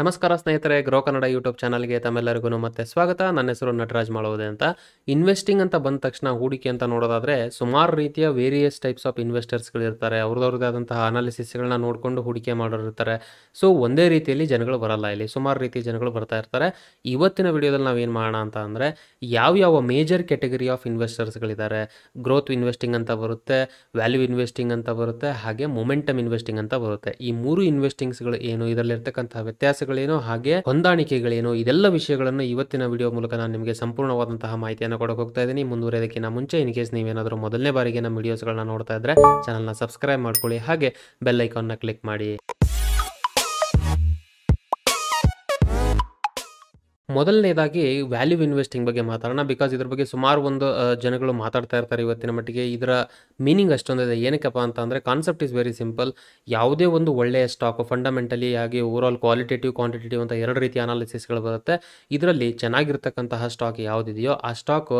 ನಮಸ್ಕಾರ ಸ್ನೇಹಿತರೆ grow Kannada YouTube ಚಾನಲ್ಗೆ ತಮ್ಮೆಲ್ಲರಿಗೂ ಮತ್ತೆ ಸ್ವಾಗತ ನನ್ನ ಹೆಸರು ನಟರಾಜ್ ಮಾಡೋದೆ ಅಂತ ಇನ್ವೆಸ್ಟಿಂಗ್ ಅಂತ ಬಂದ ತಕ್ಷಣ ಹೂಡಿಕೆ ಅಂತ ನೋಡೋದಾದರೆ ಸುಮಾರು ರೀತಿಯ ವೇರಿಯಸ್ ಟೈಪ್ಸ್ ಆಫ್ ಇನ್ವೆಸ್ಟರ್ಸ್ಗಳಿರ್ತಾರೆ ಅವ್ರದವ್ರದ್ದೇ ಆದಂತಹ ಅನಾಲಿಸಿಸ್ಗಳನ್ನ ನೋಡಿಕೊಂಡು ಹೂಡಿಕೆ ಮಾಡೋರಿರ್ತಾರೆ ಸೊ ಒಂದೇ ರೀತಿಯಲ್ಲಿ ಜನಗಳು ಬರಲ್ಲ ಇಲ್ಲಿ ಸುಮಾರು ರೀತಿ ಜನಗಳು ಬರ್ತಾ ಇರ್ತಾರೆ ಇವತ್ತಿನ ವಿಡಿಯೋದಲ್ಲಿ ನಾವೇನು ಮಾಡೋಣ ಅಂತ ಅಂದರೆ ಯಾವ್ಯಾವ ಮೇಜರ್ ಕೆಟಗರಿ ಆಫ್ ಇನ್ವೆಸ್ಟರ್ಸ್ಗಳಿದ್ದಾರೆ ಗ್ರೋತ್ ಇನ್ವೆಸ್ಟಿಂಗ್ ಅಂತ ಬರುತ್ತೆ ವ್ಯಾಲ್ಯೂ ಇನ್ವೆಸ್ಟಿಂಗ್ ಅಂತ ಬರುತ್ತೆ ಹಾಗೆ ಮೊಮೆಂಟಮ್ ಇನ್ವೆಸ್ಟಿಂಗ್ ಅಂತ ಬರುತ್ತೆ ಈ ಮೂರು ಇನ್ವೆಸ್ಟಿಂಗ್ಸ್ಗಳು ಏನು ಇದರಲ್ಲಿರ್ತಕ್ಕಂಥ ವ್ಯತ್ಯಾಸ ವ್ಯತ್ಯಾಸಗಳೇನು ಹಾಗೆ ಹೊಂದಾಣಿಕೆಗಳೇನು ಇದೆಲ್ಲ ವಿಷಯಗಳನ್ನು ಇವತ್ತಿನ ವಿಡಿಯೋ ಮೂಲಕ ನಾನು ನಿಮಗೆ ಸಂಪೂರ್ಣವಾದಂತಹ ಮಾಹಿತಿಯನ್ನು ಕೊಡಕ್ಕೆ ಹೋಗ್ತಾ ಇದ್ದೀನಿ ಮುಂದುವರೆಯೋದಕ್ಕಿಂತ ಮುಂಚೆ ಇನ್ ಕೇಸ್ ನೀವೇನಾದರೂ ಮೊದಲನೇ ಬಾರಿಗೆ ನಮ್ಮ ವಿಡಿಯೋಸ್ಗಳನ್ನ ನೋಡ್ತಾ ಇದ್ರೆ ಚಾನಲ್ನ ಸಬ್ಸ್ಕ್ರೈಬ್ ಮಾಡ್ಕೊಳ್ಳಿ ಹಾಗೆ ಬೆಲ್ ಕ್ಲಿಕ್ ಮಾಡಿ ಮೊದಲನೇದಾಗಿ ವ್ಯಾಲ್ಯೂ ಇನ್ವೆಸ್ಟಿಂಗ್ ಬಗ್ಗೆ ಮಾತಾಡೋಣ ಬಿಕಾಸ್ ಇದ್ರ ಬಗ್ಗೆ ಸುಮಾರು ಒಂದು ಜನಗಳು ಮಾತಾಡ್ತಾ ಇರ್ತಾರೆ ಇವತ್ತಿನ ಮಟ್ಟಿಗೆ ಇದರ ಮೀನಿಂಗ್ ಅಷ್ಟೊಂದಿದೆ ಏನಕ್ಕಪ್ಪ ಅಂತ ಅಂದರೆ ಕಾನ್ಸೆಪ್ಟ್ ಇಸ್ ವೆರಿ ಸಿಂಪಲ್ ಯಾವುದೇ ಒಂದು ಒಳ್ಳೆಯ ಸ್ಟಾಕ್ ಫಂಡಮೆಂಟಲಿ ಆಗಿ ಓವರ್ ಆಲ್ ಕ್ವಾಲಿಟೇಟಿವ್ ಕ್ವಾಂಟಿಟೇಟಿವ್ ಅಂತ ಎರಡು ರೀತಿಯ ಅನಾಲಿಸಿಸ್ಗಳು ಬರುತ್ತೆ ಇದರಲ್ಲಿ ಚೆನ್ನಾಗಿರ್ತಕ್ಕಂತಹ ಸ್ಟಾಕ್ ಯಾವುದಿದೆಯೋ ಆ ಸ್ಟಾಕ್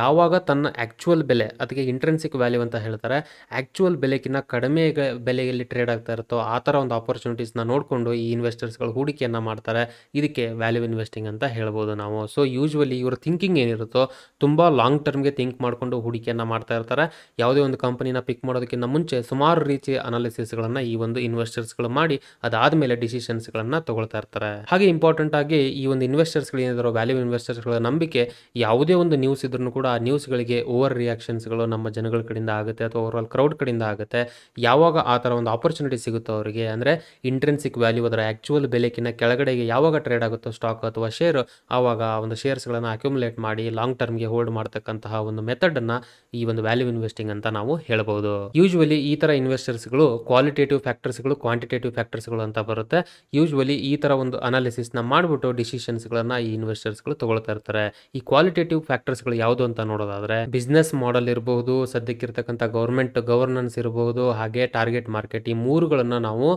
ಯಾವಾಗ ತನ್ನ ಆ್ಯಕ್ಚುವಲ್ ಬೆಲೆ ಅದಕ್ಕೆ ಇಂಟ್ರೆನ್ಸಿಕ್ ವ್ಯಾಲ್ಯೂ ಅಂತ ಹೇಳ್ತಾರೆ ಆ್ಯಕ್ಚುವಲ್ ಬೆಲೆಗಿನ್ನ ಕಡಿಮೆ ಬೆಲೆಯಲ್ಲಿ ಟ್ರೇಡ್ ಆಗ್ತಾ ಇರುತ್ತೋ ಆ ಥರ ಒಂದು ಆಪರ್ಚುನಿಟೀಸ್ನ ನೋಡಿಕೊಂಡು ಈ ಇನ್ವೆಸ್ಟರ್ಸ್ಗಳು ಹೂಡಿಕೆಯನ್ನು ಮಾಡ್ತಾರೆ ಇದಕ್ಕೆ ವ್ಯಾಲ್ಯೂ ಇನ್ವೆಸ್ಟಿಂಗ್ ಅಂತ ಹೇಳ್ಬೋದು ನಾವು ಸೊ ಯೂಶ್ವಲಿ ಇವ್ರ ಥಿಂಕಿಂಗ್ ಏನಿರುತ್ತೋ ತುಂಬ ಲಾಂಗ್ ಟರ್ಮ್ಗೆ ಥಿಂಕ್ ಮಾಡಿಕೊಂಡು ಹೂಡಿಕೆಯನ್ನು ಮಾಡ್ತಾ ಇರ್ತಾರೆ ಯಾವುದೇ ಒಂದು ಕಂಪನಿನ ಪಿಕ್ ಮಾಡೋದಕ್ಕಿಂತ ಮುಂಚೆ ಸುಮಾರು ರೀತಿಯ ಅನಾಲಿಸಿಸ್ಗಳನ್ನು ಈ ಒಂದು ಇನ್ವೆಸ್ಟರ್ಸ್ಗಳು ಮಾಡಿ ಅದಾದ ಮೇಲೆ ಡಿಸಿಷನ್ಸ್ಗಳನ್ನು ತಗೊಳ್ತಾ ಇರ್ತಾರೆ ಹಾಗೆ ಇಂಪಾರ್ಟೆಂಟ್ ಆಗಿ ಈ ಒಂದು ಇನ್ವೆಸ್ಟರ್ಸ್ಗಳು ಏನಿದ್ರು ವ್ಯಾಲ್ಯೂ ಇನ್ವೆಸ್ಟರ್ಸ್ಗಳ ನಂಬಿಕೆ ಯಾವುದೇ ಒಂದು ನ್ಯೂಸ್ ಇದ್ರೂ ಕೂಡ ಆ ನ್ಯೂಸ್ಗಳಿಗೆ ಓವರ್ ರಿಯಾಕ್ಷನ್ಸ್ಗಳು ನಮ್ಮ ಜನಗಳ ಕಡೆಯಿಂದ ಆಗುತ್ತೆ ಅಥವಾ ಓವರ್ ಆಲ್ ಕ್ರೌಡ್ ಕಡೆಯಿಂದ ಆಗುತ್ತೆ ಯಾವಾಗ ಆ ಥರ ಒಂದು ಆಪರ್ಚುನಿಟಿ ಸಿಗುತ್ತೋ ಅವರಿಗೆ ಅಂದರೆ ಇಂಟ್ರೆನ್ಸಿಕ್ ವ್ಯಾಲ್ಯೂ ಅದರ ಆ್ಯಕ್ಚುವಲ್ ಬೆಲೆಕಿನ ಕೆಳಗಡೆಗೆ ಯಾವಾಗ ಟ್ರೇಡ್ ಆಗುತ್ತೋ ಸ್ಟಾಕ್ ಅಥವಾ ಶೇರ್ ಅವಾಗ ಆವಾಗ ಒಂದು ಶೇರ್ಸ್ಗಳನ್ನು ಅಕ್ಯುಮುಲೇಟ್ ಮಾಡಿ ಲಾಂಗ್ ಟರ್ಮ್ಗೆ ಹೋಲ್ಡ್ ಮಾಡ್ತಕ್ಕಂತಹ ಒಂದು ಮೆಥಡನ್ನು ಈ ಒಂದು ವ್ಯಾಲ್ಯೂ ಇನ್ವೆಸ್ಟಿಂಗ್ ಅಂತ ನಾವು ಹೇಳಬಹುದು ಯೂಶ್ವಲಿ ಈ ಥರ ಇನ್ವೆಸ್ಟರ್ಸ್ಗಳು ಕ್ವಾಲಿಟೇಟಿವ್ ಫ್ಯಾಕ್ಟರ್ಸ್ಗಳು ಕ್ವಾಂಟಿಟೇಟಿವ್ ಫ್ಯಾಕ್ಟರ್ಸ್ಗಳು ಅಂತ ಬರುತ್ತೆ ಯೂಶುವಲಿ ಈ ಥರ ಒಂದು ಅನಾಲಿಸಿಸ್ನ ಮಾಡಿಬಿಟ್ಟು ಡಿಸಿಷನ್ಸ್ಗಳನ್ನು ಈ ಇನ್ವೆಸ್ಟರ್ಸ್ಗಳು ತಗೊಳ್ತಾ ಇರ್ತಾರೆ ಈ ಕ್ವಾಲಿಟೇಟಿವ್ ಫ್ಯಾಕ್ಟರ್ಸ್ಗಳು ಯಾವುದು ಅಂತ ನೋಡೋದಾದ್ರೆ ಬಿಸ್ನೆಸ್ ಮಾಡಲ್ ಇರಬಹುದು ಸದ್ಯಕ್ಕಿರ್ತಕ್ಕಂಥ ಗೌರ್ಮೆಂಟ್ ಗವರ್ನೆನ್ಸ್ ಇರಬಹುದು ಹಾಗೆ ಟಾರ್ಗೆಟ್ ಮಾರ್ಕೆಟ್ ಈ ಮೂರುಗಳನ್ನು ನಾವು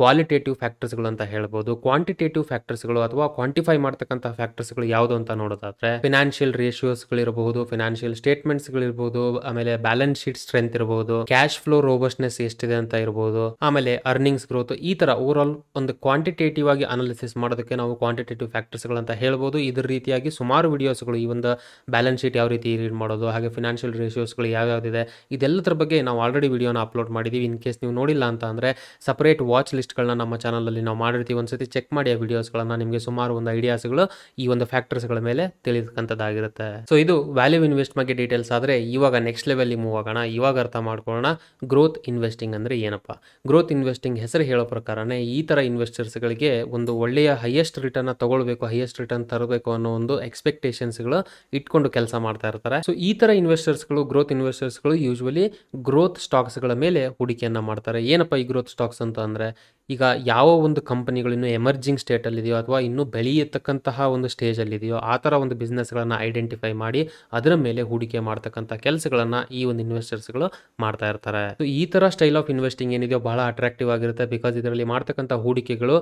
ಕ್ವಾಲಿಟೇಟಿವ್ ಫ್ಯಾಕ್ಟರ್ಸ್ಗಳು ಅಂತ ಹೇಳ್ಬೋದು ಕ್ವಾಂಟಿಟೇಟಿವ್ ಫ್ಯಾಕ್ಟರ್ಸ್ಗಳು ಅಥವಾ ಕ್ವಾಂಟಿಫೈ ಮಾಡ್ತಕ್ಕಂಥ ಫ್ಯಾಕ್ಟರ್ಸ್ ಗಳು ಯಾವುದು ಅಂತ ನೋಡೋದಾದ್ರೆ ಫಿನಾನ್ಷಿಯಲ್ ರೇಷಿಯೋಸ್ ಇರಬಹುದು ಫಿನಾನ್ಷಿಯಲ್ ಸ್ಟೇಟ್ಮೆಂಟ್ಸ್ ಇರಬಹುದು ಆಮೇಲೆ ಬ್ಯಾಲೆನ್ಸ್ ಶೀಟ್ ಸ್ಟ್ರೆಂತ್ ಇರಬಹುದು ಕ್ಯಾಶ್ ಫ್ಲೋ ರೋಬಸ್ಟ್ನೆಸ್ ಎಷ್ಟಿದೆ ಅಂತ ಇರಬಹುದು ಆಮೇಲೆ ಅರ್ನಿಂಗ್ಸ್ ಗ್ರೋತ್ ಈ ತರ ಓವರ್ ಆಲ್ ಒಂದು ಕ್ವಾಂಟಿಟೇಟಿವ್ ಆಗಿ ಅನಾಲಿಸಿಸ್ ಮಾಡೋದಕ್ಕೆ ನಾವು ಕ್ವಾಂಟಿಟೇಟಿವ್ ಫ್ಯಾಕ್ಟರ್ಸ್ ಗಳಂತ ಹೇಳ್ಬೋದು ಇದರ ರೀತಿಯಾಗಿ ಸುಮಾರು ವಿಡಿಯೋಸ್ ಗಳು ಈ ಒಂದು ಬ್ಯಾಲೆನ್ಸ್ ಶೀಟ್ ಯಾವ ರೀತಿ ರೀಡ್ ಮಾಡೋದು ಹಾಗೆ ಫಿನಾನ್ಷಿಯಲ್ ರೇಷಿಯೋಸ್ ಗಳು ಇದೆ ಇದೆಲ್ಲದರ ಬಗ್ಗೆ ನಾವು ಆಲ್ರೆಡಿ ವಿಡಿಯೋನ ಅಪ್ಲೋಡ್ ಮಾಡಿದೀವಿ ಇನ್ ಕೇಸ್ ನೀವು ನೋಡಿಲ್ಲ ಅಂತ ಅಂದ್ರೆ ಸಪರೇಟ್ ವಾಚ್ ಲಿಸ್ಟ್ಗಳನ್ನ ನಮ್ಮ ಚಾನಲಲ್ಲಿ ನಾವು ಮಾಡಿರ್ತೀವಿ ಒಂದ್ಸತಿ ಚೆಕ್ ಮಾಡಿ ಆ ವಿಡಿಯೋಸ್ಗಳನ್ನು ನಿಮಗೆ ಸುಮಾರು ಒಂದು ಐಡಿಯಾಸ್ಗಳು ಈ ಒಂದು ಫ್ಯಾಕ್ಟರ್ಸ್ಗಳ ಮೇಲೆ ತಿಳಿದಕ್ಕಂಥದ್ದಾಗಿರುತ್ತೆ ಸೊ ಇದು ವ್ಯಾಲ್ಯೂ ಇನ್ವೆಸ್ಟ್ ಬಗ್ಗೆ ಡೀಟೇಲ್ಸ್ ಆದರೆ ಇವಾಗ ನೆಕ್ಸ್ಟ್ ಲೆವೆಲ್ ಮೂವ್ ಆಗೋಣ ಇವಾಗ ಅರ್ಥ ಮಾಡ್ಕೊಳ್ಳೋಣ ಗ್ರೋತ್ ಇನ್ವೆಸ್ಟಿಂಗ್ ಅಂದರೆ ಏನಪ್ಪ ಗ್ರೋತ್ ಇನ್ವೆಸ್ಟಿಂಗ್ ಹೆಸರು ಹೇಳೋ ಪ್ರಕಾರನೇ ಈ ಥರ ಇನ್ವೆಸ್ಟರ್ಸ್ಗಳಿಗೆ ಒಂದು ಒಳ್ಳೆಯ ಹೈಯೆಸ್ಟ್ ರಿಟರ್ನ್ ತಗೊಳ್ಬೇಕು ಹೈಯೆಸ್ಟ್ ರಿಟರ್ನ್ ತರಬೇಕು ಅನ್ನೋ ಒಂದು ಎಕ್ಸ್ಪೆಕ್ಟೇಷನ್ಸ್ಗಳು ಇಟ್ಕೊಂಡು ಕೆಲಸ ಮಾಡ್ತಾ ಇರ್ತಾರೆ ಸೊ ಈ ಥರ ಇನ್ವೆಸ್ಟರ್ಸ್ಗಳು ಗ್ರೋತ್ ಇನ್ವೆಸ್ಟರ್ಸ್ಗಳು ಯೂಶ್ವಲಿ ಗ್ರೋತ್ ಸ್ಟಾಕ್ಸ್ಗಳ ಮೇಲೆ ಹೂಡಿಕೆಯನ್ನು ಮಾಡ್ತಾರೆ ಏನಪ್ಪ ಈ ಗ್ರೋತ್ ಸ್ಟಾಕ್ಸ್ ಅಂತ ಅಂದರೆ ಈಗ ಯಾವ ಒಂದು ಕಂಪನಿಗಳು ಇನ್ನು ಎಮರ್ಜಿಂಗ್ ಸ್ಟೇಟಲ್ಲಿದೆಯೋ ಅಥವಾ ಇನ್ನೂ ಬೆಳೆಯತಕ್ಕಂತಹ ಒಂದು ಸ್ಟೇಜಲ್ಲಿದೆಯೋ ಆ ಥರ ಒಂದು ಬಿಸ್ನೆಸ್ಗಳನ್ನು ಐಡೆಂಟಿಫೈ ಮಾಡಿ ಅದರ ಮೇಲೆ ಹೂಡಿಕೆ ಮಾಡ್ತಕ್ಕಂಥ ಕೆಲಸಗಳನ್ನು ಈ ಒಂದು ಇನ್ವೆಸ್ಟರ್ಸ್ಗಳು ಮಾಡ್ತಾ ಇರ್ತಾರೆ ಈ ಥರ ಸ್ಟೈಲ್ ಆಫ್ ಇನ್ವೆಸ್ಟಿಂಗ್ ಏನಿದೆಯೋ ಬಹಳ ಅಟ್ರಾಕ್ಟಿವ್ ಆಗಿರುತ್ತೆ ಬಿಕಾಸ್ ಇದರಲ್ಲಿ ಮಾಡ್ತಕ್ಕಂಥ ಹೂಡಿಕೆಗಳು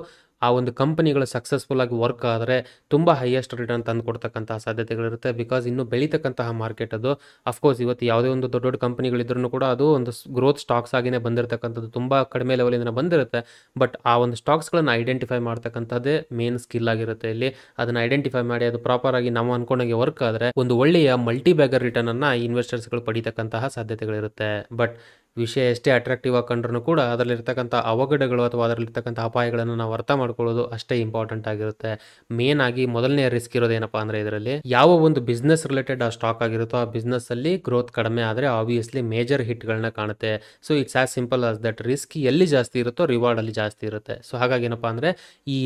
ಆ ಒಂದು ಕಂಪನಿಗಳು ಸಕ್ಸಸ್ಫುಲ್ ಆಗಿ ವರ್ಕ್ ಆದರೆ ತುಂಬ ಹೈಯೆಸ್ಟ್ ರಿಟರ್ನ್ ತಂದು ಕೊಡ್ತಕ್ಕಂತಹ ಸಾಧ್ಯತೆಗಳಿರುತ್ತೆ ಬಿಕಾಸ್ ಇನ್ನು ಬೆಳೀತಕ್ಕಂತಹ ಮಾರ್ಕೆಟ್ ಅದು ಅಫ್ಕೋರ್ಸ್ ಇವತ್ತು ಯಾವುದೇ ಒಂದು ದೊಡ್ಡ ದೊಡ್ಡ ಕಂಪನಿಗಳಿದ್ರು ಕೂಡ ಅದು ಒಂದು ಗ್ರೋತ್ ಸ್ಟಾಕ್ಸ್ ಆಗಿನೇ ಬಂದಿರತಕ್ಕಂಥದ್ದು ತುಂಬ ಕಡಿಮೆ ಲೆವೆಲಿಂದ ಬಂದಿರುತ್ತೆ ಬಟ್ ಆ ಒಂದು ಸ್ಟಾಕ್ಸ್ಗಳನ್ನು ಐಡೆಂಟಿಫೈ ಮಾಡ್ತಕ್ಕಂಥದ್ದೇ ಮೇನ್ ಸ್ಕಿಲ್ ಆಗಿರುತ್ತೆ ಇಲ್ಲಿ ಅದನ್ನು ಅದನ್ನ ಐಡೆಂಟಿಫೈ ಮಾಡಿ ಅದು ಪ್ರಾಪರ್ ಆಗಿ ನಾವು ಅನ್ಕೊಂಡಂಗೆ ವರ್ಕ್ ಆದ್ರೆ ಒಂದು ಒಳ್ಳೆಯ ಮಲ್ಟಿ ಬ್ಯಾಗರ್ ರಿಟರ್ನ್ ಅನ್ನ ಇನ್ವೆಸ್ಟರ್ಸ್ ಗಳು ಪಡಿತಕ್ಕಂತಹ ಸಾಧ್ಯತೆಗಳಿರುತ್ತೆ ಬಟ್ ವಿಷಯ ಎಷ್ಟೇ ಅಟ್ರಾಕ್ಟಿವ್ ಆಗಿ ಕಂಡ್ರೂ ಕೂಡ ಅದರಲ್ಲಿರ್ತಕ್ಕಂಥ ಅವಘಡಗಳು ಅಥವಾ ಅದರಲ್ಲಿರ್ತಕ್ಕಂಥ ಅಪಾಯಗಳನ್ನು ನಾವು ಅರ್ಥ ಮಾಡ್ಕೊಳ್ಳೋದು ಅಷ್ಟೇ ಇಂಪಾರ್ಟೆಂಟ್ ಆಗಿರುತ್ತೆ ಮೇನ್ ಆಗಿ ಮೊದಲನೇ ರಿಸ್ಕ್ ಇರೋದೇನಪ್ಪ ಅಂದ್ರೆ ಇದರಲ್ಲಿ ಯಾವ ಒಂದು ಬಿಸ್ನೆಸ್ ರಿಲೇಟೆಡ್ ಆ ಸ್ಟಾಕ್ ಆಗಿರುತ್ತೋ ಆ ಬಿಸ್ನೆಸ್ ಅಲ್ಲಿ ಗ್ರೋತ್ ಕಡಿಮೆ ಆದ್ರೆ ಆಬ್ವಿಯಸ್ಲಿ ಮೇಜರ್ ಹಿಟ್ಗಳನ್ನ ಕಾಣುತ್ತೆ so it's as simple as that risk ಎಲ್ಲಿ ಜಾಸ್ತಿ ಇರುತ್ತೋ ರಿವಾರ್ಡ್ ಅಲ್ಲಿ ಜಾಸ್ತಿ ಇರುತ್ತೆ ಸೊ ಹಾಗಾಗಿ ಏನಪ್ಪ ಅಂದ್ರೆ ಈ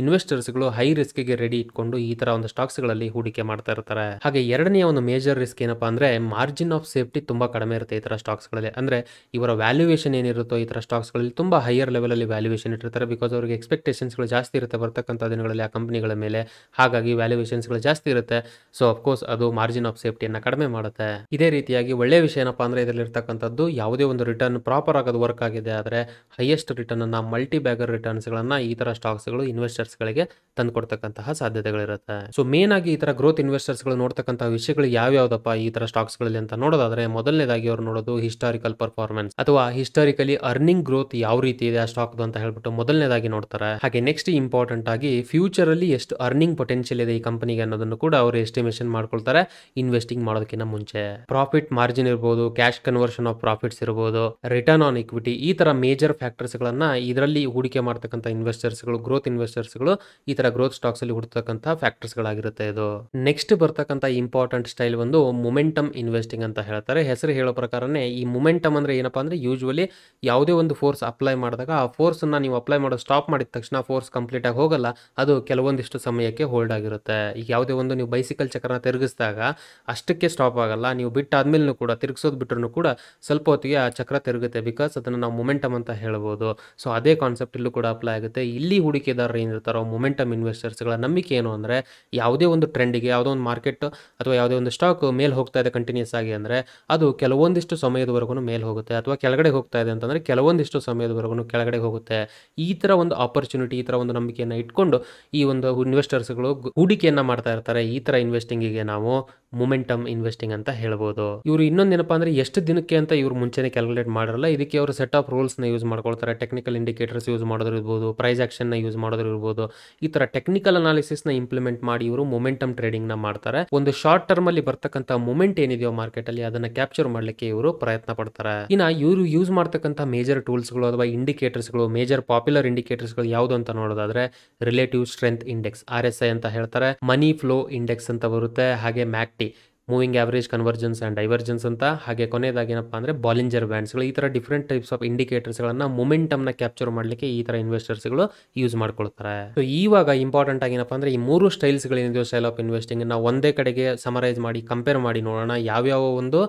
ಗಳು ಹೈ ಗೆ ರೆಡಿ ಇಟ್ಕೊಂಡು ಈ ತರ ಒಂದು ಸ್ಟಾಕ್ಸ್ ಗಳಲ್ಲಿ ಹೂಡಿಕೆ ಮಾಡ್ತಾ ಇರ್ತಾರೆ ಹಾಗೆ ಎರಡನೇ ಒಂದು ಮೇಜರ್ ರಿಸ್ಕ್ ಏನಪ್ಪಾ ಅಂದ್ರೆ ಮಾರ್ಜಿನ್ ಆಫ್ ಸೇಫ್ಟಿ ತುಂಬಾ ಕಡಿಮೆ ಇರುತ್ತೆ ಈ ಸ್ಟಾಕ್ಸ್ ಗಳಲ್ಲಿ ಅಂದ್ರೆ ಇವರ ವ್ಯಾಲ್ಯೂಯೇಷನ್ ಏನಿರುತ್ತೋ ಈ ಸ್ಟಾಕ್ಸ್ ಗಳಲ್ಲಿ ತುಂಬಾ ಹೈಯರ್ ಅಲ್ಲಿ ವ್ಯಾಲ್ಯೂಯೇಷನ್ ಇಟ್ಟಿರ್ತಾರೆ ಬಿಕಾಸ್ ಅವರಿಗೆ ಗಳು ಜಾಸ್ತಿ ಇರುತ್ತೆ ಬರ್ತಕ್ಕಂಥ ದಿನಗಳಲ್ಲಿ ಆ ಕಂಪನಿಗಳ ಮೇಲೆ ಹಾಗಾಗಿ ಗಳು ಜಾಸ್ತಿ ಇರುತ್ತೆ ಸೊ ಅಫ್ಕೋರ್ಸ್ ಅದು ಮಾರ್ಜಿನ್ ಆಫ್ ಸೇಫ್ಟಿಯನ್ನ ಕಡಿಮೆ ಮಾಡುತ್ತೆ ಇದೇ ರೀತಿಯಾಗಿ ಒಳ್ಳೆ ವಿಷಯ ಏನಪ್ಪಾ ಅಂದ್ರೆ ಇದರಲ್ಲಿ ಇರ್ತಕ್ಕಂಥದ್ದು ಯಾವುದೇ ಒಂದು ರಿಟರ್ನ್ ಪ್ರಾಪರ್ ಆಗೋದು ವರ್ಕ್ ಆಗಿದೆ ಆದರೆ ಹೈಯೆಸ್ಟ್ ರಿಟರ್ನ್ ಮಲ್ಟಿ ಬ್ಯಾಗರ್ ಗಳನ್ನ ಈ ಸ್ಟಾಕ್ಸ್ ಗಳು ಇನ್ವೆಸ್ಟರ್ಸ್ ಗಳಿಗೆ ತಂದು ಕೊಡ್ತಕ್ಕಂತಹ ಸಾಧ್ಯತೆಗಳಿರುತ್ತೆ ಆಗುತ್ತೆ ಸೊ ಮೇನ್ ಆಗಿ ಈ ತರ ಗ್ರೋತ್ ಇನ್ವೆಸ್ಟರ್ಸ್ ಗಳು ನೋಡ್ತಕ್ಕಂಥ ವಿಷಯಗಳು ಯಾವ್ಯಾವ್ದಪ್ಪ ಈ ತರ ಸ್ಟಾಕ್ಸ್ ಗಳಲ್ಲಿ ಅಂತ ನೋಡೋದಾದ್ರೆ ಮೊದಲನೇದಾಗಿ ಅವ್ರು ನೋಡೋದು ಹಿಸ್ಟಾರಿಕಲ್ ಪರ್ಫಾರ್ಮೆನ್ಸ್ ಅಥವಾ ಹಿಸ್ಟಾರಿಕಲಿ ಅರ್ನಿಂಗ್ ಗ್ರೋತ್ ಯಾವ ರೀತಿ ಇದೆ ಆ ಸ್ಟಾಕ್ ಅಂತ ಹೇಳ್ಬಿಟ್ಟು ಮೊದಲನೇದಾಗಿ ನೋಡ್ತಾರೆ ಹಾಗೆ ನೆಕ್ಸ್ಟ್ ಇಂಪಾರ್ಟೆಂಟ್ ಆಗಿ ಫ್ಯೂಚರ್ ಅಲ್ಲಿ ಎಷ್ಟು ಅರ್ನಿಂಗ್ ಪೊಟೆನ್ಶಿಯಲ್ ಇದೆ ಈ ಕಂಪನಿಗೆ ಅನ್ನೋದನ್ನು ಕೂಡ ಅವರು ಎಸ್ಟಿಮೇಷನ್ ಮಾಡ್ಕೊಳ್ತಾರೆ ಇನ್ವೆಸ್ಟಿಂಗ್ ಮಾಡೋದಕ್ಕಿಂತ ಮುಂಚೆ ಪ್ರಾಫಿಟ್ ಮಾರ್ಜಿನ್ ಇರ್ಬೋದು ಕ್ಯಾಶ್ ಕನ್ವರ್ಷನ್ ಆಫ್ ಪ್ರಾಫಿಟ್ಸ್ ಇರಬಹುದು ರಿಟರ್ನ್ ಆನ್ ಇಕ್ವಿಟಿ ಈ ತರ ಮೇಜರ್ ಫ್ಯಾಕ್ಟರ್ಸ್ ಗಳನ್ನ ಇದರಲ್ಲಿ ಹೂಡಿಕೆ ಮಾಡ್ತಕ್ಕಂಥ ಇನ್ವೆಸ್ಟರ್ಸ್ ಗಳು ಗ್ರೋತ್ ಇನ್ವೆಸ್ಟರ್ಸ್ ಗಳು ಈ ತರ ಗ್ರೋತ್ ಸ್ಟಾಕ್ಸ್ ಅಲ್ಲಿ ಹುಡ್ತಕ್ಕಂಥ ಫ್ಯಾಕ್ಟರ್ ಫ್ಯಾಕ್ಟರ್ಸ್ ಗಳಾಗಿರುತ್ತೆ ಇದು ನೆಕ್ಸ್ಟ್ ಬರ್ತಕ್ಕಂಥ ಇಂಪಾರ್ಟೆಂಟ್ ಸ್ಟೈಲ್ ಒಂದು ಮೊಮೆಂಟಮ್ ಇನ್ವೆಸ್ಟಿಂಗ್ ಅಂತ ಹೇಳ್ತಾರೆ ಹೆಸರು ಹೇಳೋ ಪ್ರಕಾರನೇ ಈ ಮೊಮೆಂಟಮ್ ಅಂದ್ರೆ ಏನಪ್ಪ ಅಂದ್ರೆ ಯೂಶುವಲಿ ಯಾವುದೇ ಒಂದು ಫೋರ್ಸ್ ಅಪ್ಲೈ ಮಾಡಿದಾಗ ಆ ಫೋರ್ಸ್ ಅನ್ನ ನೀವು ಅಪ್ಲೈ ಮಾಡೋ ಸ್ಟಾಪ್ ಮಾಡಿದ ತಕ್ಷಣ ಫೋರ್ಸ್ ಕಂಪ್ಲೀಟ್ ಆಗಿ ಹೋಗಲ್ಲ ಅದು ಕೆಲವೊಂದಿಷ್ಟು ಸಮಯಕ್ಕೆ ಹೋಲ್ಡ್ ಆಗಿರುತ್ತೆ ಈಗ ಯಾವುದೇ ಒಂದು ನೀವು ಬೈಸಿಕಲ್ ಚಕ್ರನ ತಿರುಗಿಸಿದಾಗ ಅಷ್ಟಕ್ಕೆ ಸ್ಟಾಪ್ ಆಗಲ್ಲ ನೀವು ಬಿಟ್ಟಾದ್ಮೇಲೂ ಕೂಡ ತಿರುಗಿಸೋದು ಬಿಟ್ಟರು ಕೂಡ ಸ್ವಲ್ಪ ಹೊತ್ತಿಗೆ ಆ ಚಕ್ರ ತಿರುಗುತ್ತೆ ಬಿಕಾಸ್ ಅದನ್ನು ನಾವು ಮೊಮೆಂಟಮ್ ಅಂತ ಹೇಳ್ಬೋದು ಸೊ ಅದೇ ಕಾನ್ಸೆಪ್ಟ್ ಇಲ್ಲೂ ಕೂಡ ಅಪ್ಲೈ ಆಗುತ್ತೆ ಇಲ್ಲಿ ಹೂಡಿಕೆದಾರರು ಏನಿರ್ತಾರೋ ಮೊಮೆಂಟಮ್ ಇನ್ವೆಸ್ಟರ್ಸ್ಗಳ ನಂಬಿಕೆ ಏನು ಅಂದರೆ ಯಾವುದೇ ಒಂದು ಟ್ರೆಂಡಿಗೆ ಯಾವುದೋ ಒಂದು ಮಾರ್ಕೆಟ್ ಅಥವಾ ಯಾವುದೇ ಒಂದು ಸ್ಟಾಕ್ ಮೇಲೆ ಹೋಗ್ತಾ ಇದೆ ಕಂಟಿನ್ಯೂಸ್ ಆಗಿ ಅಂದರೆ ಅದು ಕೆಲವೊಂದಿಷ್ಟು ಸಮಯದವರೆಗೂ ಮೇಲೆ ಹೋಗುತ್ತೆ ಅಥವಾ ಕೆಳಗಡೆ ಹೋಗ್ತಾ ಇದೆ ಅಂತಂದರೆ ಕೆಲವೊಂದಿಷ್ಟು ಸಮಯದವರೆಗೂ ಕೆಳಗಡೆ ಹೋಗುತ್ತೆ ಈ ಥರ ಒಂದು ಆಪರ್ಚುನಿಟಿ ಈ ಥರ ಒಂದು ನಂಬಿಕೆಯನ್ನು ಇಟ್ಕೊಂಡು ಈ ಒಂದು ಇನ್ವೆಸ್ಟರ್ಸ್ಗಳು ಹೂಡಿಕೆಯನ್ನು ಮಾಡ್ತಾ ಇರ್ತಾರೆ ಈ ಥರ ಇನ್ವೆಸ್ಟಿಂಗಿಗೆ ನಾವು ಮೊಮೆಂಟಮ್ ಇನ್ವೆಸ್ಟಿಂಗ್ ಅಂತ ಹೇಳ್ಬೋದು ಇವರು ಇನ್ನೊಂದೇನಪ್ಪ ಅಂದ್ರೆ ಎಷ್ಟು ದಿನಕ್ಕೆ ಅಂತ ಇವರು ಮುಂಚೆನೆ ಕ್ಯಾಲ್ಕುಲೇಟ್ ಮಾಡಿರಲ್ಲ ಇದಕ್ಕೆ ಅವರು ಸೆಟ್ ಆಫ್ ರೂಲ್ಸ್ ನ ಯೂಸ್ ಮಾಡ್ಕೊಳ್ತಾರೆ ಟೆಕ್ನಿಕಲ್ ಇಂಡಿಕೇಟರ್ಸ್ ಯೂಸ್ ಮಾಡೋದಿರ್ಬೋದು ಪ್ರೈಸ್ ಆಕ್ಷನ್ ನ ಯೂಸ್ ಮಾಡೋದಿರ್ಬೋದು ಈ ತರ ಟೆಕ್ನಿಕಲ್ ಅನಾಲಿಸಿಸ್ ನ ಇಂಪ್ಲಿಮೆಂಟ್ ಮಾಡಿ ಇವರು ಮೊಮೆಂಟಮ್ ಟ್ರೇಡಿಂಗ್ ನ ಮಾಡ್ತಾರೆ ಒಂದು ಶಾರ್ಟ್ ಟರ್ಮ್ ಅಲ್ಲಿ ಬರ್ತಕ್ಕಂತ ಮೂಮೆಂಟ್ ಏನಿದೆಯೋ ಮಾರ್ಕೆಟ್ ಅಲ್ಲಿ ಅದನ್ನ ಕ್ಯಾಪ್ಚರ್ ಮಾಡ್ಲಿಕ್ಕೆ ಇವರು ಪ್ರಯತ್ನ ಪಡ್ತಾರೆ ಇನ್ನ ಇವರು ಯೂಸ್ ಮಾಡ್ತಕ್ಕಂತ ಮೇಜರ್ ಟೂಲ್ಸ್ ಗಳು ಅಥವಾ ಇಂಡಿಕೇಟರ್ಸ್ ಗಳು ಮೇಜರ್ ಪಾಪ್ಯುಲರ್ ಇಂಡಿಕೇಟರ್ಸ್ ಗಳು ಯಾವ್ದು ಅಂತ ನೋಡೋದಾದ್ರೆ relative strength index R S I ಅಂತ ಹೇಳ್ತಾರೆ ಮನಿ ಫ್ಲೋ ಇಂಡೆಕ್ಸ್ ಅಂತ ಬರುತ್ತೆ ಹಾಗೆ MACD moving average convergence and divergence ಅಂತ ಹಾಗೆ ಕೊನೆಯದಾಗೇನಪ್ಪ ಅಂದರೆ ಬಾಲಿಂಜರ್ ಬ್ಯಾಂಡ್ಸ್ಗಳು ಈ ಥರ ಡಿಫ್ರೆಂಟ್ ಟೈಪ್ಸ್ ಆಫ್ ಇಂಡಿಕೇಟರ್ಸ್ಗಳನ್ನು ಮೊಮೆಂಟಮ್ನ ಕ್ಯಾಪ್ಚರ್ ಮಾಡಲಿಕ್ಕೆ ಈ ಥರ ಇನ್ವೆಸ್ಟರ್ಸ್ಗಳು ಯೂಸ್ ಮಾಡ್ಕೊಳ್ತಾರೆ ಸೊ ಇವಾಗ ಇಂಪಾರ್ಟೆಂಟ್ ಏನಪ್ಪಾ ಅಂದರೆ ಈ ಮೂರು ಸ್ಟೈಲ್ಸ್ಗಳೇನಿದೆಯೋ ಸ್ಟೈಲ್ ಆಫ್ ಇನ್ವೆಸ್ಟಿಂಗ್ ನಾವು ಒಂದೇ ಕಡೆಗೆ ಸಮರೈಸ್ ಮಾಡಿ ಕಂಪೇರ್ ಮಾಡಿ ನೋಡೋಣ ಯಾವ್ಯಾವ ಒಂದು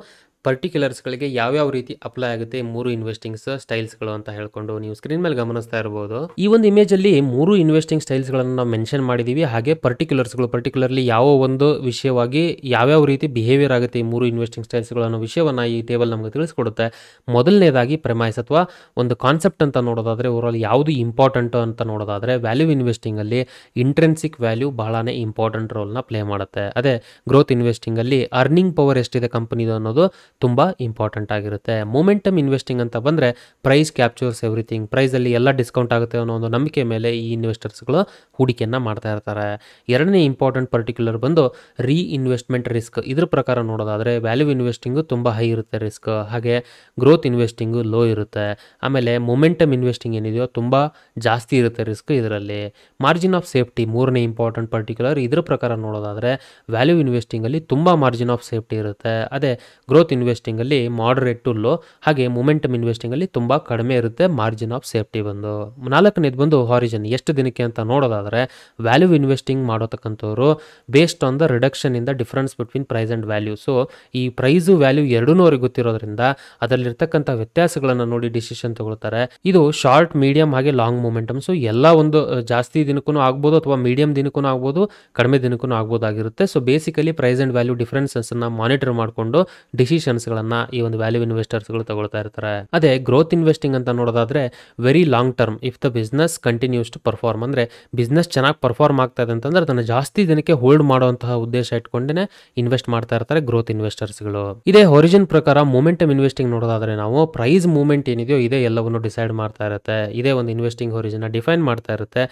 ಪರ್ಟಿಕ್ಯುಲರ್ಸ್ಗಳಿಗೆ ಯಾವ್ಯಾವ ರೀತಿ ಅಪ್ಲೈ ಆಗುತ್ತೆ ಮೂರು ಇನ್ವೆಸ್ಟಿಂಗ್ಸ್ ಸ್ಟೈಲ್ಸ್ಗಳು ಅಂತ ಹೇಳ್ಕೊಂಡು ನೀವು ಸ್ಕ್ರೀನ್ ಮೇಲೆ ಗಮನಿಸ್ತಾ ಇರಬಹುದು ಈ ಒಂದು ಇಮೇಜ್ ಅಲ್ಲಿ ಮೂರು ಇನ್ವೆಸ್ಟಿಂಗ್ ಸ್ಟೈಲ್ಸ್ಗಳನ್ನು ನಾವು ಮೆನ್ಷನ್ ಮಾಡಿದೀವಿ ಹಾಗೆ ಪರ್ಟಿಕ್ಯುಲರ್ಸ್ಗಳು ಪರ್ಟಿಕ್ಯುಲರ್ಲಿ ಯಾವ ಒಂದು ವಿಷಯವಾಗಿ ಯಾವ್ಯಾವ ರೀತಿ ಬಿಹೇವಿಯರ್ ಆಗುತ್ತೆ ಈ ಮೂರು ಇನ್ವೆಸ್ಟಿಂಗ್ ಸ್ಟೈಲ್ಸ್ಗಳನ್ನು ಗಳನ್ನು ವಿಷಯವನ್ನು ಈ ಟೇಬಲ್ ನಮಗೆ ತಿಳಿಸ್ಕೊಡುತ್ತೆ ಮೊದಲನೇದಾಗಿ ಪ್ರಮಾಯಿಸ್ ಅಥವಾ ಒಂದು ಕಾನ್ಸೆಪ್ಟ್ ಅಂತ ನೋಡೋದಾದ್ರೆ ಊರಲ್ಲಿ ಯಾವುದು ಇಂಪಾರ್ಟೆಂಟ್ ಅಂತ ನೋಡೋದಾದ್ರೆ ವ್ಯಾಲ್ಯೂ ಇನ್ವೆಸ್ಟಿಂಗ್ ಅಲ್ಲಿ ಇಂಟ್ರೆನ್ಸಿಕ್ ವ್ಯಾಲ್ಯೂ ಬಹಳನೇ ಇಂಪಾರ್ಟೆಂಟ್ ರೋಲ್ನ ಪ್ಲೇ ಮಾಡುತ್ತೆ ಅದೇ ಗ್ರೋತ್ ಇನ್ವೆಸ್ಟಿಂಗ್ ಅಲ್ಲಿ ಅರ್ನಿಂಗ್ ಪವರ್ ಎಷ್ಟಿದೆ ಕಂಪನಿದು ಅನ್ನೋದು ತುಂಬ ಇಂಪಾರ್ಟೆಂಟ್ ಆಗಿರುತ್ತೆ ಮೊಮೆಂಟಮ್ ಇನ್ವೆಸ್ಟಿಂಗ್ ಅಂತ ಬಂದರೆ ಪ್ರೈಸ್ ಕ್ಯಾಪ್ಚರ್ಸ್ ಎವ್ರಿಥಿಂಗ್ ಪ್ರೈಸಲ್ಲಿ ಎಲ್ಲ ಡಿಸ್ಕೌಂಟ್ ಆಗುತ್ತೆ ಅನ್ನೋ ಒಂದು ನಂಬಿಕೆ ಮೇಲೆ ಈ ಇನ್ವೆಸ್ಟರ್ಸ್ಗಳು ಹೂಡಿಕೆಯನ್ನು ಮಾಡ್ತಾ ಇರ್ತಾರೆ ಎರಡನೇ ಇಂಪಾರ್ಟೆಂಟ್ ಪರ್ಟಿಕ್ಯುಲರ್ ಬಂದು ರೀ ಇನ್ವೆಸ್ಟ್ಮೆಂಟ್ ರಿಸ್ಕ್ ಇದ್ರ ಪ್ರಕಾರ ನೋಡೋದಾದರೆ ವ್ಯಾಲ್ಯೂ ಇನ್ವೆಸ್ಟಿಂಗು ತುಂಬ ಹೈ ಇರುತ್ತೆ ರಿಸ್ಕ್ ಹಾಗೆ ಗ್ರೋತ್ ಇನ್ವೆಸ್ಟಿಂಗು ಲೋ ಇರುತ್ತೆ ಆಮೇಲೆ ಮೊಮೆಂಟಮ್ ಇನ್ವೆಸ್ಟಿಂಗ್ ಏನಿದೆಯೋ ತುಂಬ ಜಾಸ್ತಿ ಇರುತ್ತೆ ರಿಸ್ಕ್ ಇದರಲ್ಲಿ ಮಾರ್ಜಿನ್ ಆಫ್ ಸೇಫ್ಟಿ ಮೂರನೇ ಇಂಪಾರ್ಟೆಂಟ್ ಪರ್ಟಿಕ್ಯುಲರ್ ಇದ್ರ ಪ್ರಕಾರ ನೋಡೋದಾದರೆ ವ್ಯಾಲ್ಯೂ ಇನ್ವೆಸ್ಟಿಂಗಲ್ಲಿ ತುಂಬ ಮಾರ್ಜಿನ್ ಆಫ್ ಸೇಫ್ಟಿ ಇರುತ್ತೆ ಅದೇ ಗ್ರೋತ್ ಇನ್ವೆಸ್ಟಿಂಗಲ್ಲಿ ಮಾಡರೇಟ್ ಟು ಲೋ ಹಾಗೆ ಮೊಮೆಂಟಮ್ ಇನ್ವೆಸ್ಟಿಂಗಲ್ಲಿ ತುಂಬ ಕಡಿಮೆ ಇರುತ್ತೆ ಮಾರ್ಜಿನ್ ಆಫ್ ಸೇಫ್ಟಿ ಬಂದು ನಾಲ್ಕನೇದು ಬಂದು ಹಾರಿಜನ್ ಎಷ್ಟು ದಿನಕ್ಕೆ ಅಂತ ನೋಡೋದಾದರೆ ವ್ಯಾಲ್ಯೂ ಇನ್ವೆಸ್ಟಿಂಗ್ ಮಾಡೋತಕ್ಕಂಥವ್ರು ಬೇಸ್ಡ್ ಆನ್ ದ ರಿಡಕ್ಷನ್ ಇಂದ difference between price and value so ಈ ಪ್ರೈಸು ವ್ಯಾಲ್ಯೂ ಎರಡೂ ಅವ್ರಿಗೆ ಗೊತ್ತಿರೋದ್ರಿಂದ ಅದರಲ್ಲಿರ್ತಕ್ಕಂಥ ವ್ಯತ್ಯಾಸಗಳನ್ನು ನೋಡಿ ಡಿಸಿಷನ್ ತಗೊಳ್ತಾರೆ ಇದು ಶಾರ್ಟ್ ಮೀಡಿಯಂ ಹಾಗೆ ಲಾಂಗ್ ಮೂಮೆಂಟಮ್ ಸೊ ಎಲ್ಲ ಒಂದು ಜಾಸ್ತಿ ದಿನಕ್ಕೂ ಆಗ್ಬೋದು ಅಥವಾ ಮೀಡಿಯಂ ದಿನಕ್ಕೂ ಆಗ್ಬೋದು ಕಡಿಮೆ ದಿನಕ್ಕೂ ಆಗ್ಬೋದಾಗಿರುತ್ತೆ so basically price and value ಅನ್ನು ಮಾನಿಟರ್ ಮಾಡಿಕೊಂಡು ಡಿಸಿಷನ್ ಗಳನ್ನ ಈ ಒಂದು ವ್ಯಾಲ್ಯೂ ಇನ್ವೆಸ್ಟರ್ಸ್ ಗಳು ತಗೊಳ್ತಾ ಇರ್ತಾರೆ ಅದೇ ಗ್ರೋತ್ ಇನ್ವೆಸ್ಟಿಂಗ್ ಅಂತ ನೋಡೋದಾದ್ರೆ very long term if the business continues to perform ಅಂದ್ರೆ ಬಿಸ್ನೆಸ್ ಚೆನ್ನಾಗಿ ಪರ್ಫಾರ್ಮ್ ಆಗ್ತಾ ಇದೆ ಅಂತಂದ್ರೆ ಅದನ್ನ ಜಾಸ್ತಿ ದಿನಕ್ಕೆ ಹೋಲ್ಡ್ ಮಾಡುವಂತಹ ಉದ್ದೇಶ ಇಟ್ಕೊಂಡೇ ಇನ್ವೆಸ್ಟ್ ಮಾಡ್ತಾ ಇರ್ತಾರೆ ಗ್ರೋತ್ ಇನ್ವೆಸ್ಟರ್ಸ್ ಗಳು ಇದೇ ಹೊರಿಜಿನ್ ಪ್ರಕಾರ ಮೂಮೆಂಟಮ್ ಇನ್ವೆಸ್ಟಿಂಗ್ ನೋಡೋದಾದ್ರೆ ನಾವು ಪ್ರೈಸ್ ಮೂವ್ಮೆಂಟ್ ಏನಿದೆಯೋ ಇದೇ ಎಲ್ಲವನ್ನು ಡಿಸೈಡ್ ಮಾಡ್ತಾ ಇರುತ್ತೆ ಇದೇ ಒಂದು ಇನ್ವೆಸ್ಟಿಂಗ್ ಹೊರಿಜಿನ ಡಿಫೈನ್ ಮಾಡ್ತಾ ಇರುತ್ತೆ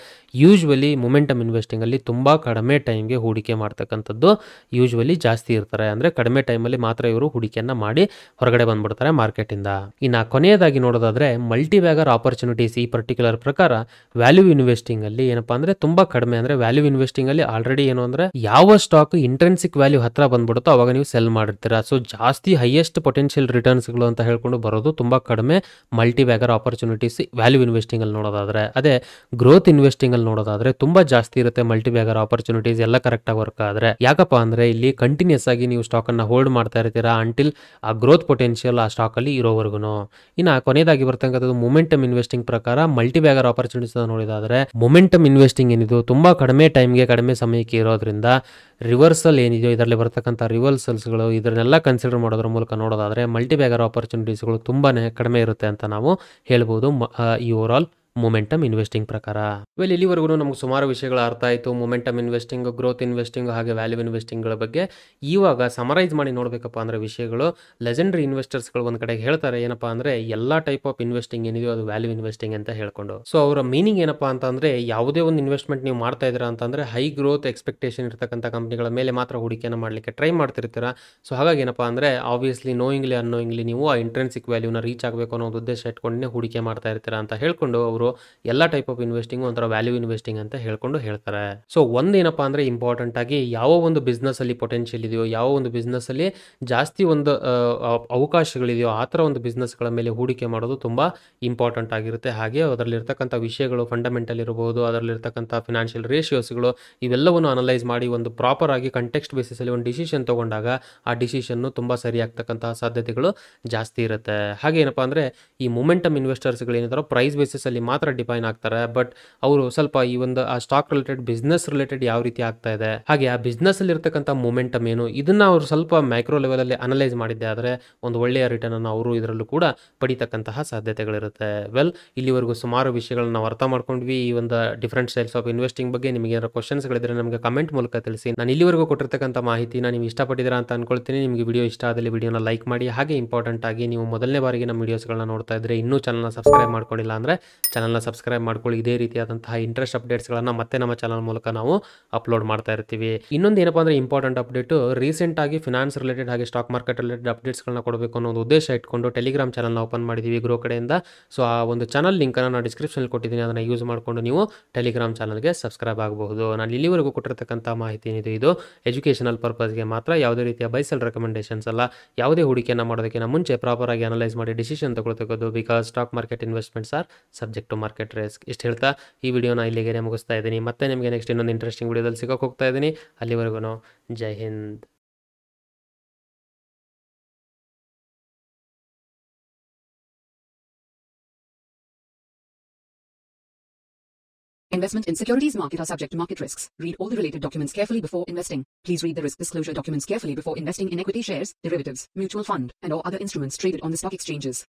ಯೂಶ್ವಲಿ ಮೊಮೆಂಟಮ್ ಇನ್ವೆಸ್ಟಿಂಗ್ ಅಲ್ಲಿ ತುಂಬಾ ಕಡಿಮೆ ಟೈಮ್ಗೆ ಹೂಡಿಕೆ ಮಾಡ್ತಕ್ಕಂಥದ್ದು ಯೂಶ್ವಲಿ ಜಾಸ್ತಿ ಇರ್ತಾರೆ ಅಂದ್ರೆ ಕಡಿಮೆ ಟೈಮ್ ಅಲ್ಲಿ ಮಾತ್ರ ಇವರು ಹೂಡಿಕೆಯನ್ನು ಮಾಡಿ ಹೊರಗಡೆ ಬಂದ್ಬಿಡ್ತಾರೆ ಇಂದ ಇನ್ನ ಕೊನೆಯದಾಗಿ ನೋಡೋದಾದ್ರೆ ಮಲ್ಟಿ ಬ್ಯಾಗರ್ ಆಪರ್ಚುನಿಟೀಸ್ ಈ ಪರ್ಟಿಕ್ಯುಲರ್ ಪ್ರಕಾರ ವ್ಯಾಲ್ಯೂ ಇನ್ವೆಸ್ಟಿಂಗ್ ಅಲ್ಲಿ ಏನಪ್ಪಾ ಅಂದ್ರೆ ತುಂಬಾ ಕಡಿಮೆ ಅಂದ್ರೆ ವ್ಯಾಲ್ಯೂ ಇನ್ವೆಸ್ಟಿಂಗ್ ಅಲ್ಲಿ ಆಲ್ರೆಡಿ ಏನು ಅಂದ್ರೆ ಯಾವ ಸ್ಟಾಕ್ ಇಂಟ್ರೆನ್ಸಿಕ್ ವ್ಯಾಲ್ಯೂ ಹತ್ರ ಬಂದ್ಬಿಡುತ್ತೋ ಅವಾಗ ನೀವು ಸೆಲ್ ಮಾಡಿರ್ತೀರಾ ಸೊ ಜಾಸ್ತಿ ಹೈಯೆಸ್ಟ್ ಪೊಟೆನ್ಷಿಯಲ್ ರಿಟರ್ನ್ಸ್ ಗಳು ಅಂತ ಹೇಳ್ಕೊಂಡು ಬರೋದು ತುಂಬಾ ಕಡಿಮೆ multibagger opportunities value investing ಅಲ್ಲಿ ನೋಡೋದಾದ್ರೆ ಅದೇ ಗ್ರೋತ್ ಇನ್ವೆಸ್ಟಿಂಗ್ ಅಲ್ಲಿ ನೋಡೋದಾದ್ರೆ ತುಂಬಾ ಜಾಸ್ತಿ ಇರುತ್ತೆ ಮಲ್ಟಿ ಬ್ಯಾಗರ್ ಆಪರ್ಚುನಿಟೀಸ್ ಎಲ್ಲ ಕರೆಕ್ಟ್ ಆಗಿ ವರ್ಕ್ ಆದ್ರೆ ಯಾಕಪ್ಪ ಅಂದ್ರೆ ಇಲ್ಲಿ ಕಂಟಿನ್ಯೂಸ್ ಆಗಿ ನೀವು ಸ್ಟಾಕ್ ಅನ್ನ ಹೋಲ್ಡ್ ಮಾಡ್ತಾ ಇರ್ತೀರಾ ಅಂಟಿಲ್ ಆ ಗ್ರೋತ್ ಪೊಟೆನ್ಷಿಯಲ್ ಆ ಸ್ಟಾಕಲ್ಲಿ ಇರೋವರೆಗೂ ಇನ್ನು ಕೊನೆಯದಾಗಿ ಬರ್ತಕ್ಕಂಥದ್ದು ಮೊಮೆಂಟಮ್ ಇನ್ವೆಸ್ಟಿಂಗ್ ಪ್ರಕಾರ ಮಲ್ಟಿ ಬ್ಯಾಗರ್ ಆಪರ್ಚುನಿಟೀಸ್ ನೋಡಿದಾದ್ರೆ ಮೊಮೆಂಟಮ್ ಇನ್ವೆಸ್ಟಿಂಗ್ ಏನಿದು ತುಂಬ ಕಡಿಮೆ ಟೈಮ್ಗೆ ಕಡಿಮೆ ಸಮಯಕ್ಕೆ ಇರೋದ್ರಿಂದ ರಿವರ್ಸಲ್ ಏನಿದೆಯೋ ಇದರಲ್ಲಿ ಬರ್ತಕ್ಕಂಥ ರಿವರ್ಸಲ್ಸ್ಗಳು ಇದನ್ನೆಲ್ಲ ಕನ್ಸಿಡರ್ ಮಾಡೋದ್ರ ಮೂಲಕ ನೋಡೋದಾದರೆ ಮಲ್ಟಿ ಬ್ಯಾಗರ್ ಆಪರ್ಚುನಿಟೀಸ್ಗಳು ತುಂಬಾ ಕಡಿಮೆ ಇರುತ್ತೆ ಅಂತ ನಾವು ಹೇಳ್ಬೋದು ಈ ಓವರ್ ಆಲ್ ಮೊಮೆಂಟಮ್ ಇನ್ವೆಸ್ಟಿಂಗ್ ಪ್ರಕಾರ ವೆಲ್ ಇಲ್ಲಿವರೆಗೂ ನಮ್ಗೆ ಸುಮಾರು ವಿಷಯಗಳು ಅರ್ಥ ಆಯಿತು ಮೊಮೆಂಟಮ್ ಇನ್ವೆಸ್ಟಿಂಗ್ ಗ್ರೋತ್ ಇನ್ವೆಸ್ಟಿಂಗ್ ಹಾಗೆ ವ್ಯಾಲ್ಯೂ ಇನ್ವೆಸ್ಟಿಂಗ್ಗಳ ಬಗ್ಗೆ ಇವಾಗ ಸಮರೈಸ್ ಮಾಡಿ ನೋಡಬೇಕಪ್ಪ ಅಂದ್ರೆ ವಿಷಯಗಳು ಲೆಜೆಂಡ್ರಿ ಇನ್ವೆಸ್ಟರ್ಸ್ಗಳು ಒಂದ್ ಕಡೆ ಹೇಳ್ತಾರೆ ಏನಪ್ಪ ಅಂದ್ರೆ ಎಲ್ಲ ಟೈಪ್ ಆಫ್ ಇನ್ವೆಸ್ಟಿಂಗ್ ಏನಿದೆಯೋ ಅದು ವ್ಯಾಲ್ಯೂ ಇನ್ವೆಸ್ಟಿಂಗ್ ಅಂತ ಹೇಳ್ಕೊಂಡು ಸೊ ಅವರ ಮೀನಿಂಗ್ ಏನಪ್ಪ ಅಂತ ಯಾವುದೇ ಒಂದು ಇನ್ವೆಸ್ಟ್ಮೆಂಟ್ ನೀವು ಮಾಡ್ತಾ ಇದ್ದೀರಾ ಅಂತಂದ್ರೆ ಹೈ ಗ್ರೋತ್ ಎಕ್ಸ್ಪೆಕ್ಟೇಷನ್ ಇರ್ತಕ್ಕಂಥ ಕಂಪ್ನಿಗಳ ಮೇಲೆ ಮಾತ್ರ ಹೂಡಿಕೆಯನ್ನು ಮಾಡಲಿಕ್ಕೆ ಟ್ರೈ ಮಾಡ್ತಿರ್ತೀರ ಸೊ ಹಾಗಾಗಿ ಏನಪ್ಪ ಅಂದ್ರೆ ಆಬ್ವಿಯಸ್ಲಿ ನೋಯಿಂಗ್ಲಿ ಅನ್ನೋಯಿಂಗ್ಲಿ ನೀವು ಆ ಇಂಟ್ರೆನ್ಸಿಕ್ ವ್ಯಾಲ್ಯೂನ ರೀಚ್ ಆಗಬೇಕು ಅನ್ನೋ ಉದ್ದೇಶ ಇಟ್ಕೊಂಡೇ ಹೂಡಿಕೆ ಮಾಡ್ತಾ ಇರ್ತೀರಾ ಅಂತ ಹೇಳ್ಕೊಂಡು ಅವರು ಎಲ್ಲ ಟೈಪ್ ಆಫ್ ಇನ್ವೆಸ್ಟಿಂಗ್ ಒಂಥರ ವ್ಯಾಲ್ಯೂ ಇನ್ವೆಸ್ಟಿಂಗ್ ಅಂತ ಹೇಳ್ಕೊಂಡು ಹೇಳ್ತಾರೆ ಸೊ ಒಂದೇನಪ್ಪ ಅಂದ್ರೆ ಇಂಪಾರ್ಟೆಂಟ್ ಆಗಿ ಯಾವ ಒಂದು ಬಿಸ್ನೆಸ್ ಅಲ್ಲಿ ಪೊಟೆನ್ಷಿಯಲ್ ಇದೆಯೋ ಯಾವ ಒಂದು ಬಿಸ್ನೆಸ್ ಅಲ್ಲಿ ಜಾಸ್ತಿ ಒಂದು ಅವಕಾಶಗಳಿದೆಯೋ ಆ ಥರ ಒಂದು ಗಳ ಮೇಲೆ ಹೂಡಿಕೆ ಮಾಡೋದು ತುಂಬಾ ಇಂಪಾರ್ಟೆಂಟ್ ಆಗಿರುತ್ತೆ ಹಾಗೆ ಅದರಲ್ಲಿರ್ತಕ್ಕಂಥ ವಿಷಯಗಳು ಫಂಡಮೆಂಟಲ್ ಇರಬಹುದು ಅದರಲ್ಲಿರ್ತಕ್ಕಂಥ ಫಿನಾನ್ಷಿಯಲ್ ರೇಷಿಯೋಸ್ಗಳು ಇವೆಲ್ಲವನ್ನು ಅನಲೈಸ್ ಮಾಡಿ ಒಂದು ಪ್ರಾಪರ್ ಆಗಿ ಕಂಟೆಕ್ಸ್ಟ್ ಅಲ್ಲಿ ಒಂದು ಡಿಸಿಷನ್ ತಗೊಂಡಾಗ ಆ ಡಿಸಿಷನ್ನು ತುಂಬ ಸರಿಯಾಗ್ತಕ್ಕಂತಹ ಸಾಧ್ಯತೆಗಳು ಜಾಸ್ತಿ ಇರುತ್ತೆ ಏನಪ್ಪಾ ಅಂದ್ರೆ ಈ ಮೊಮೆಂಟಮ್ ಗಳು ಏನಿದಾರೋ ಪ್ರೈಸ್ ಅಲ್ಲಿ ಮಾತ್ರ ಡಿಫೈನ್ ಆಗ್ತಾರೆ ಬಟ್ ಅವರು ಸ್ವಲ್ಪ ಈ ಒಂದು ಆ ಸ್ಟಾಕ್ ರಿಲೇಟೆಡ್ ಬಿಸ್ನೆಸ್ ರಿಲೇಟೆಡ್ ಯಾವ ರೀತಿ ಆಗ್ತಾ ಇದೆ ಹಾಗೆ ಆ ಬಿಸ್ನೆಸ್ ಅಲ್ಲಿ ಇರ್ತಕ್ಕಂಥ ಮೂಮೆಂಟಮ್ ಏನು ಇದನ್ನ ಅವರು ಸ್ವಲ್ಪ ಮೈಕ್ರೋ ಲೆವೆಲ್ ಅಲ್ಲಿ ಅನಲೈಸ್ ಮಾಡಿದ್ದೆ ಆದರೆ ಒಂದು ಒಳ್ಳೆಯ ರಿಟರ್ನ್ ಅನ್ನು ಅವರು ಇದರಲ್ಲೂ ಕೂಡ ಪಡಿತಕ್ಕಂತಹ ಸಾಧ್ಯತೆಗಳಿರುತ್ತೆ ವೆಲ್ ಇಲ್ಲಿವರೆಗೂ ಸುಮಾರು ವಿಷಯಗಳನ್ನ ನಾವು ಅರ್ಥ ಮಾಡ್ಕೊಂಡ್ವಿ ಈ ಒಂದು ಡಿಫ್ರೆಂಟ್ ಸ್ಟೈಲ್ಸ್ ಆಫ್ ಇನ್ವೆಸ್ಟಿಂಗ್ ಬಗ್ಗೆ ನಿಮಗೆ ಏನಾದ್ರು ಕ್ವಶನ್ಸ್ ಗಳಿದ್ರೆ ನಮಗೆ ಕಮೆಂಟ್ ಮೂಲಕ ತಿಳಿಸಿ ನಾನು ಇಲ್ಲಿವರೆಗೂ ಕೊಟ್ಟಿರ್ತಕ್ಕಂಥ ಮಾಹಿತಿನ ನೀವು ಇಷ್ಟಪಟ್ಟಿದ್ದೀರಾ ಅಂತ ಅನ್ಕೊಳ್ತೀನಿ ನಿಮಗೆ ವಿಡಿಯೋ ಇಷ್ಟ ಆದಲ್ಲಿ ವಿಡಿಯೋನ ಲೈಕ್ ಮಾಡಿ ಹಾಗೆ ಇಂಪಾರ್ಟೆಂಟ್ ಆಗಿ ನೀವು ಮೊದಲನೇ ಬಾರಿಗೆ ನಮ್ಮ ವಿಡಿಯೋಸ್ಗಳನ್ನ ನೋಡ್ತಾ ಇದ್ರೆ ಇನ್ನೂ ಚಾನಲ್ನ ಸಬ್ಸ್ಕ್ರೈಬ್ ಮಾಡ್ಕೊಂಡಿಲ್ಲ ಅಂದ್ರೆ ಚಾನಲ್ನ ಸಬ್ಸ್ಕ್ರೈಬ್ ಮಾಡ್ಕೊಳ್ಳಿ ಇದೇ ರೀತಿಯಾದಂತಹ ಇಂಟ್ರೆಸ್ಟ್ ಅಪ್ಡೇಟ್ಸ್ಗಳನ್ನು ಮತ್ತೆ ನಮ್ಮ ಚಾನಲ್ ಮೂಲಕ ನಾವು ಅಪ್ಲೋಡ್ ಮಾಡ್ತಾ ಇರ್ತೀವಿ ಇನ್ನೊಂದು ಏನಪ್ಪ ಅಂದ್ರೆ ಇಂಪಾರ್ಟೆಂಟ್ ರೀಸೆಂಟ್ ಆಗಿ ಫಿನಾನ್ಸ್ ರಿಲೇಟೆಡ್ ಹಾಗೆ ಸ್ಟಾಕ್ ಮಾರ್ಕೆಟ್ ರಿಲೇಟೆಡ್ ಅಪ್ಡೇಟ್ಸ್ಗಳನ್ನ ಕೊಡಬೇಕು ಅನ್ನೋ ಒಂದು ಉದ್ದೇಶ ಇಟ್ಕೊಂಡು ಟೆಲಿಗ್ರಾಮ್ ನ ಓಪನ್ ಮಾಡಿದ್ದೀವಿ ಗ್ರೋ ಕಡೆಯಿಂದ ಸೊ ಆ ಒಂದು ಚಾನಲ್ ಲಿಂಕನ್ನು ನಾನು ಡಿಸ್ಕ್ರಿಪ್ಷನಲ್ಲಿ ಕೊಟ್ಟಿದ್ದೀನಿ ಅದನ್ನು ಯೂಸ್ ಮಾಡಿಕೊಂಡು ನೀವು ಟೆಲಿಗ್ರಾಮ್ ಚಾನಲ್ಗೆ ಸಬ್ಸ್ಕ್ರೈಬ್ ಆಗಬಹುದು ನಾನು ಇಲ್ಲಿವರೆಗೂ ಕೊಟ್ಟಿರ್ತಕ್ಕಂಥ ಮಾಹಿತಿ ಏನಿದೆ ಇದು ಎಜುಕೇಷನಲ್ ಪರ್ಪಸ್ಗೆ ಮಾತ್ರ ಯಾವುದೇ ರೀತಿಯ ಬೈಸಲ್ ರೆಕಮೆಂಡೇಷನ್ಸ್ ಅಲ್ಲ ಯಾವುದೇ ಹೂಡಿಕೆಯನ್ನು ಮಾಡೋದಕ್ಕಿಂತ ಮುಂಚೆ ಪ್ರಾಪರ್ ಆಗಿ ಅನಲೈಸ್ ಮಾಡಿ ಡಿಸಿಷನ್ ತಗೊಳ್ತಕ್ಕದ್ದು because stock market investments are subject crypto market risk ಇಷ್ಟು ಹೇಳ್ತಾ ಈ ವಿಡಿಯೋನ ಇಲ್ಲಿಗೆ ಮುಗಿಸ್ತಾ ಇದ್ದೀನಿ ಮತ್ತೆ ನಿಮಗೆ ನೆಕ್ಸ್ಟ್ ಇನ್ನೊಂದು ಇಂಟ್ರೆಸ್ಟಿಂಗ್ ವಿಡಿಯೋದಲ್ಲಿ ಸಿಗೋಕೆ ಹೋಗ್ತಾ ಇದ್ದೀನಿ ಅಲ್ಲಿವರೆಗೂ ಜೈ Hind Investment in securities market are subject to market risks. Read all the related documents carefully before investing. Please read the risk disclosure documents carefully before investing in equity shares, derivatives, mutual fund, and or other instruments traded on the stock exchanges.